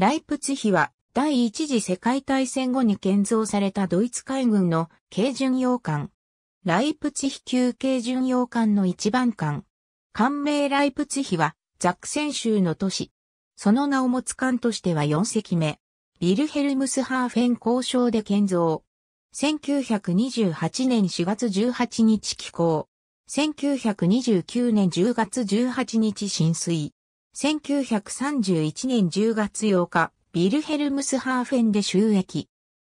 ライプツヒは第一次世界大戦後に建造されたドイツ海軍の軽巡洋艦。ライプツヒ級軽巡洋艦の一番艦。艦名ライプツヒはザクセン州の都市。その名を持つ艦としては4隻目。ビルヘルムスハーフェン交渉で建造。1928年4月18日寄港。1929年10月18日浸水。1931年10月8日、ビルヘルムスハーフェンで収益。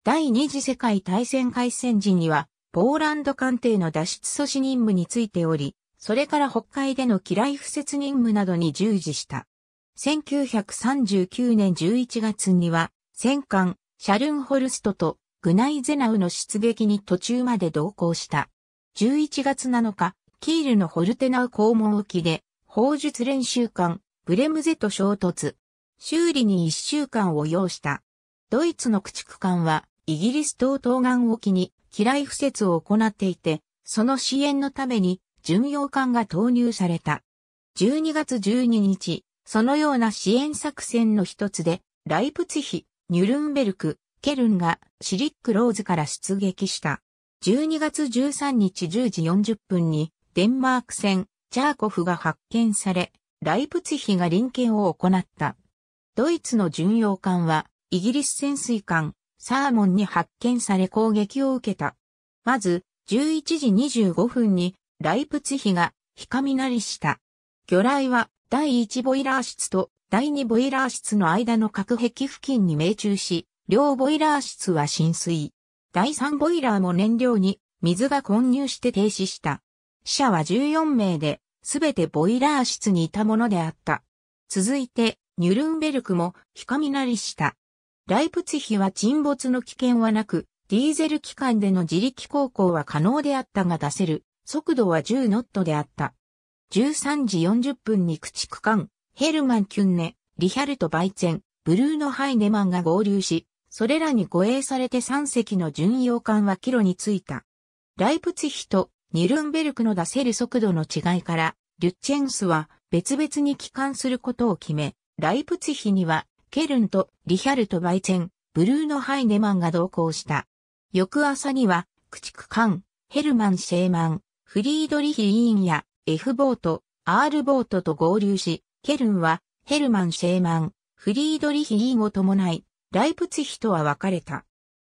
第二次世界大戦開戦時には、ポーランド艦艇の脱出阻止任務についており、それから北海での機雷敷設任務などに従事した。1939年11月には、戦艦、シャルンホルストとグナイゼナウの出撃に途中まで同行した。11月7日、キールのホルテナウ拷問沖で、砲術練習艦、ブレムゼと衝突。修理に1週間を要した。ドイツの駆逐艦は、イギリス島東岸沖に機雷敷設を行っていて、その支援のために巡洋艦が投入された。12月12日、そのような支援作戦の一つで、ライプツヒ、ニュルンベルク、ケルンがシリックローズから出撃した。12月13日10時40分に、デンマーク船、チャーコフが発見され、ライプツヒが臨検を行った。ドイツの巡洋艦は、イギリス潜水艦、サーモンに発見され攻撃を受けた。まず、11時25分に、ライプツヒが、ヒカミりした。魚雷は、第1ボイラー室と第2ボイラー室の間の隔壁付近に命中し、両ボイラー室は浸水。第3ボイラーも燃料に水が混入して停止した。死者は14名で、すべてボイラー室にいたものであった。続いて、ニュルンベルクも、ひかみなりした。ライプツヒは沈没の危険はなく、ディーゼル機関での自力航行は可能であったが出せる、速度は10ノットであった。13時40分に駆逐艦、ヘルマン・キュンネ、リヒャルト・バイツェン、ブルーノ・ハイネマンが合流し、それらに護衛されて3隻の巡洋艦はキロに着いた。ライプツヒとニルンベルクの出せる速度の違いから、リュッチェンスは別々に帰還することを決め、ライプツヒには、ケルンとリヒャルト・バイチェン、ブルーノ・ハイネマンが同行した。翌朝には、駆逐艦、ヘルマン・シェーマン、フリードリヒ委員や F ボート、R ボートと合流し、ケルンはヘルマン・シェーマン、フリードリヒ委員を伴い、ライプツヒとは別れた。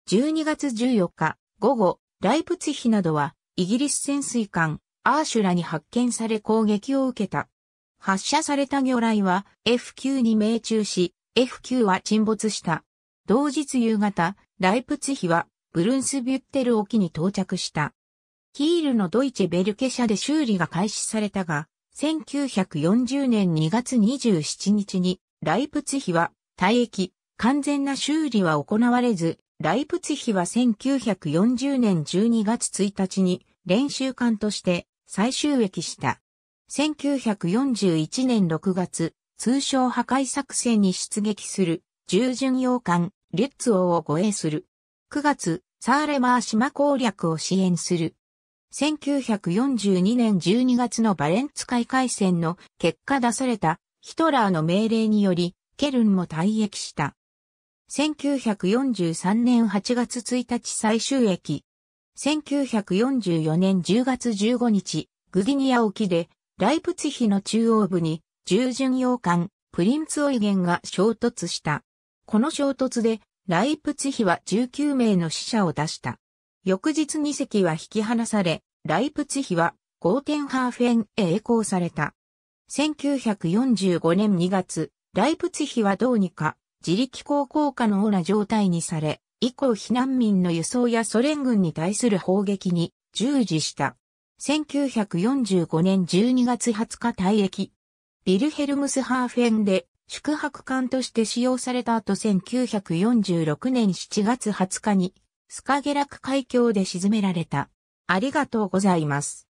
12月14日、午後、ライプツヒなどはイギリス潜水艦、アーシュラに発見され攻撃を受けた。発射された魚雷は F9 に命中し、F9 は沈没した。同日夕方、ライプツヒはブルンスビュッテル沖に到着した。キールのドイチェベルケ社で修理が開始されたが、1940年2月27日にライプツヒは退役、完全な修理は行われず、ライプツヒは1940年12月1日に練習艦として最終駅した。1941年6月、通称破壊作戦に出撃する従巡洋艦リュッツ王を護衛する。9月、サーレマー島攻略を支援する。1942年12月のバレンツ海海戦の結果出されたヒトラーの命令により、ケルンも退役した。1943年8月1日最終駅。1944年10月15日、グギニア沖で、ライプツヒの中央部に、従巡洋艦、プリンツオイゲンが衝突した。この衝突で、ライプツヒは19名の死者を出した。翌日2隻は引き離され、ライプツヒはゴーテンハーフェンへ栄光された。1945年2月、ライプツヒはどうにか自力航行下のような状態にされ、以降避難民の輸送やソ連軍に対する砲撃に従事した。1945年12月20日退役。ビルヘルムスハーフェンで宿泊艦として使用された後1946年7月20日にスカゲラク海峡で沈められた。ありがとうございます。